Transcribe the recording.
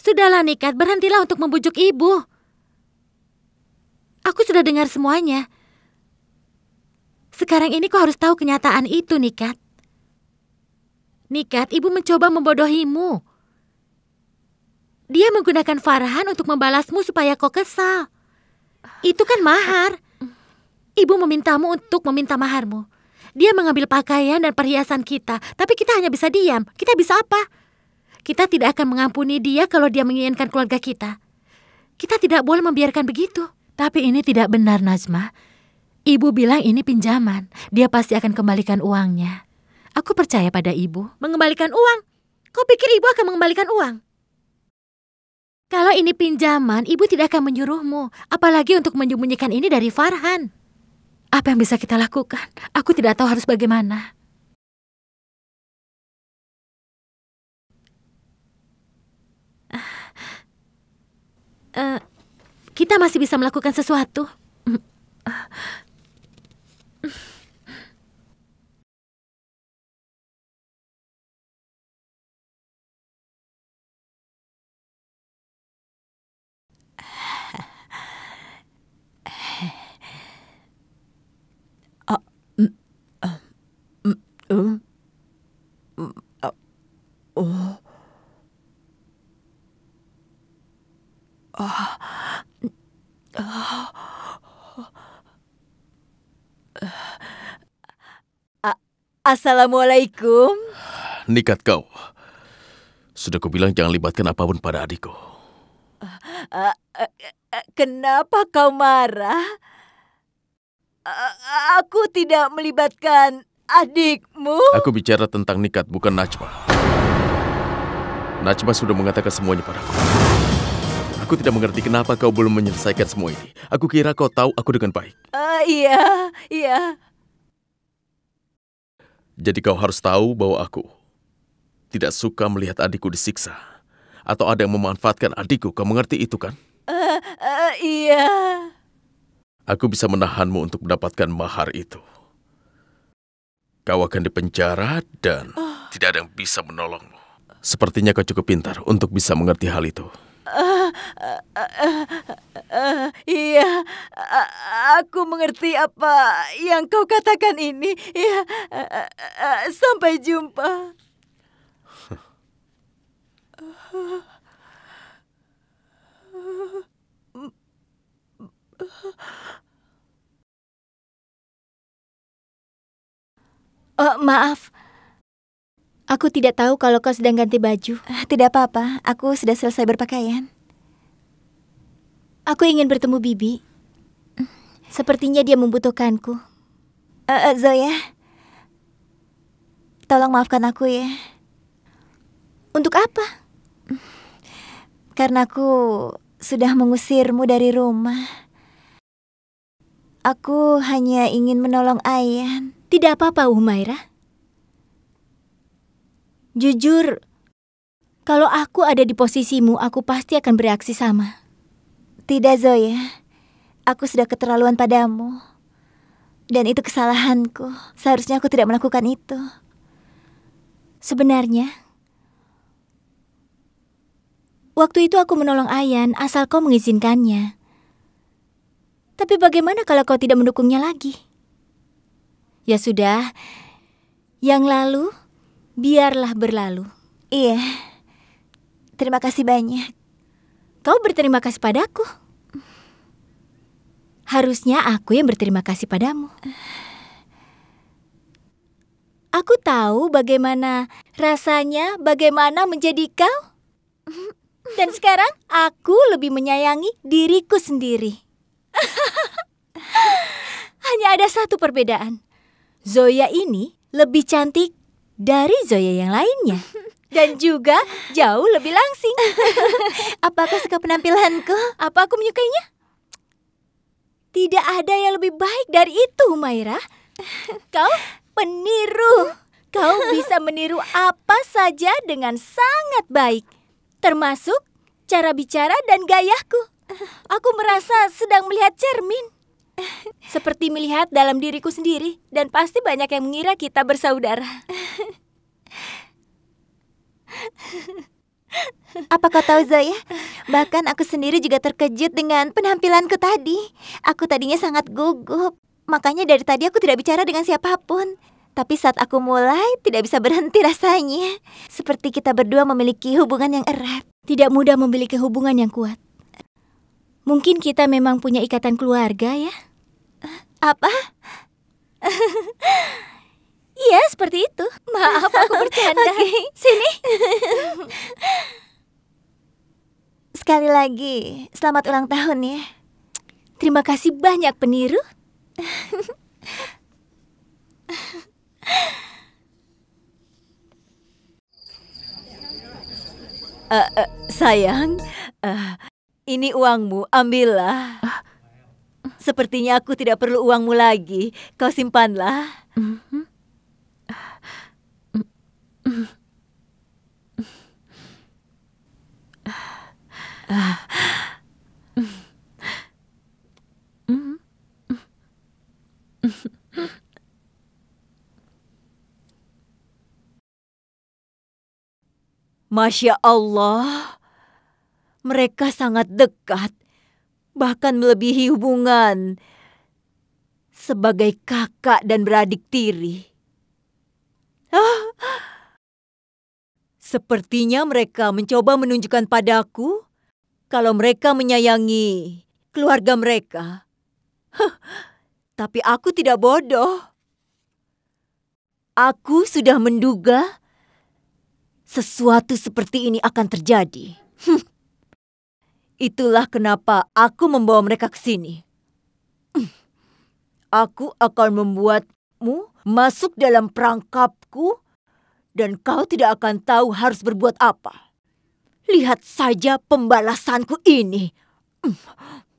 Sudahlah Nikat, berhentilah untuk membujuk ibu. Aku sudah dengar semuanya. Sekarang ini kau harus tahu kenyataan itu, Nikat. Nikat, ibu mencoba membodohimu. Dia menggunakan Farhan untuk membalasmu supaya kau kesal. Itu kan mahar. Ibu memintamu untuk meminta maharmu. Dia mengambil pakaian dan perhiasan kita, tapi kita hanya bisa diam. Kita bisa apa? Kita tidak akan mengampuni dia kalau dia menginginkan keluarga kita. Kita tidak boleh membiarkan begitu. Tapi ini tidak benar, Nazma. Ibu bilang ini pinjaman. Dia pasti akan kembalikan uangnya. Aku percaya pada ibu. Mengembalikan uang? Kau pikir ibu akan mengembalikan uang? Kalau ini pinjaman, ibu tidak akan menyuruhmu. Apalagi untuk menyembunyikan ini dari Farhan. Apa yang bisa kita lakukan? Aku tidak tahu harus bagaimana. Eh, kita masih bisa melakukan sesuatu. Eh, Ah. Ah. Assalamualaikum. Nikat kau. Sudah kubilang jangan libatkan apapun pada adikku. Ah. kenapa kau marah? Aku tidak melibatkan adikmu. Aku bicara tentang Nikat, bukan Najma. Najma sudah mengatakan semuanya padaku. Aku tidak mengerti kenapa kau belum menyelesaikan semua ini. Aku kira kau tahu aku dengan baik. Uh, iya, iya. Jadi kau harus tahu bahwa aku tidak suka melihat adikku disiksa. Atau ada yang memanfaatkan adikku, kau mengerti itu kan? Uh, uh, iya. Aku bisa menahanmu untuk mendapatkan mahar itu. Kau akan dipenjara dan oh. tidak ada yang bisa menolongmu. Sepertinya kau cukup pintar untuk bisa mengerti hal itu. Uh, uh, uh, iya, aku mengerti apa yang kau katakan ini. Ya, sampai jumpa. Oh, maaf, Aku tidak tahu kalau kau sedang ganti baju. Eh, tidak apa-apa, aku sudah selesai berpakaian. Aku ingin bertemu Bibi. Sepertinya dia membutuhkanku. Uh, uh, Zoya, tolong maafkan aku ya. Untuk apa? Karena aku sudah mengusirmu dari rumah. Aku hanya ingin menolong Ayan. Tidak apa-apa, Umairah. Jujur, kalau aku ada di posisimu, aku pasti akan bereaksi sama. Tidak, Zoya. Aku sudah keterlaluan padamu. Dan itu kesalahanku. Seharusnya aku tidak melakukan itu. Sebenarnya, waktu itu aku menolong Ayan asal kau mengizinkannya. Tapi bagaimana kalau kau tidak mendukungnya lagi? Ya sudah, yang lalu biarlah berlalu. Iya, terima kasih banyak. Kau berterima kasih padaku. Harusnya aku yang berterima kasih padamu. Aku tahu bagaimana rasanya, bagaimana menjadi kau. Dan sekarang aku lebih menyayangi diriku sendiri. Hanya ada satu perbedaan. Zoya ini lebih cantik dari Zoya yang lainnya. Dan juga jauh lebih langsing. Apakah suka penampilanku? Apa aku menyukainya? Tidak ada yang lebih baik dari itu, Maira. Kau peniru. Kau bisa meniru apa saja dengan sangat baik. Termasuk cara bicara dan gayaku. Aku merasa sedang melihat cermin. Seperti melihat dalam diriku sendiri dan pasti banyak yang mengira kita bersaudara. Apa kau tahu Zoya? Bahkan aku sendiri juga terkejut dengan penampilanku tadi. Aku tadinya sangat gugup. Makanya dari tadi aku tidak bicara dengan siapapun. Tapi saat aku mulai, tidak bisa berhenti rasanya. Seperti kita berdua memiliki hubungan yang erat. Tidak mudah memiliki hubungan yang kuat. Mungkin kita memang punya ikatan keluarga ya? Apa? Iya, seperti itu. Maaf, aku bercanda. okay. Sini. Sekali lagi, selamat ulang tahun ya. Terima kasih banyak peniru. uh, uh, sayang, uh, ini uangmu, ambillah. Ah. Sepertinya aku tidak perlu uangmu lagi. Kau simpanlah. Mm -hmm. Masya Allah, mereka sangat dekat, bahkan melebihi hubungan sebagai kakak dan beradik tiri. Ah, Sepertinya mereka mencoba menunjukkan padaku kalau mereka menyayangi keluarga mereka. tapi aku tidak bodoh. Aku sudah menduga sesuatu seperti ini akan terjadi. Itulah kenapa aku membawa mereka ke sini. Aku akan membuatmu masuk dalam perangkapku dan kau tidak akan tahu harus berbuat apa. Lihat saja pembalasanku ini. Hmm.